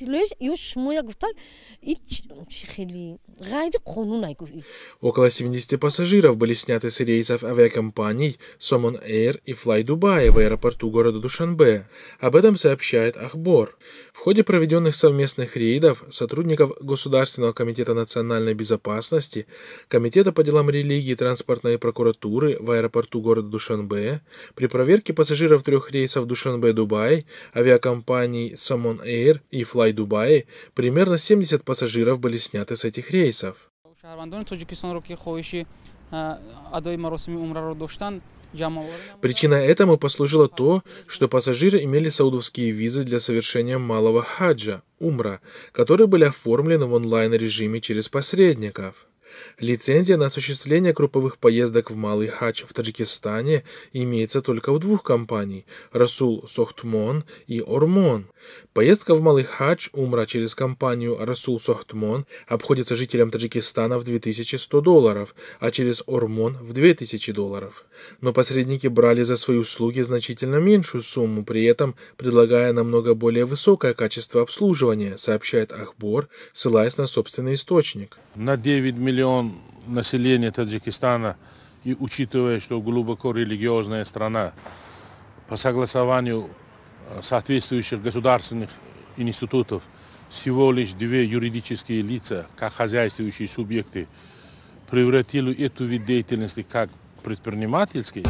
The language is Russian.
ليش يوش مو يقفطل يتش Около 70 пассажиров были сняты с рейсов авиакомпаний Сомон Air и Fly Dubai в аэропорту города Душанбе. Об этом сообщает Ахбор. В ходе проведенных совместных рейдов сотрудников Государственного комитета национальной безопасности, Комитета по делам религии, транспортной прокуратуры в аэропорту города Душанбе, при проверке пассажиров трех рейсов Душанбе-Дубай, авиакомпаний Самон Air и Fly Dubai, примерно 70 пассажиров были сняты снято с этих рейсов. Э, Причина этому послужило то, что пассажиры имели саудовские визы для совершения малого хаджа, умра, которые были оформлены в онлайн-режиме через посредников. Лицензия на осуществление групповых поездок в Малый Хач в Таджикистане имеется только у двух компаний – Расул Сохтмон и Ормон. Поездка в Малый Хач Умра через компанию Расул Сохтмон обходится жителям Таджикистана в 2100 долларов, а через Ормон в 2000 долларов. Но посредники брали за свои услуги значительно меньшую сумму, при этом предлагая намного более высокое качество обслуживания, сообщает Ахбор, ссылаясь на собственный источник. На 9 миллионов миллион населения Таджикистана, и учитывая, что глубоко религиозная страна, по согласованию э, соответствующих государственных институтов, всего лишь две юридические лица, как хозяйствующие субъекты, превратили эту вид деятельности как предпринимательский.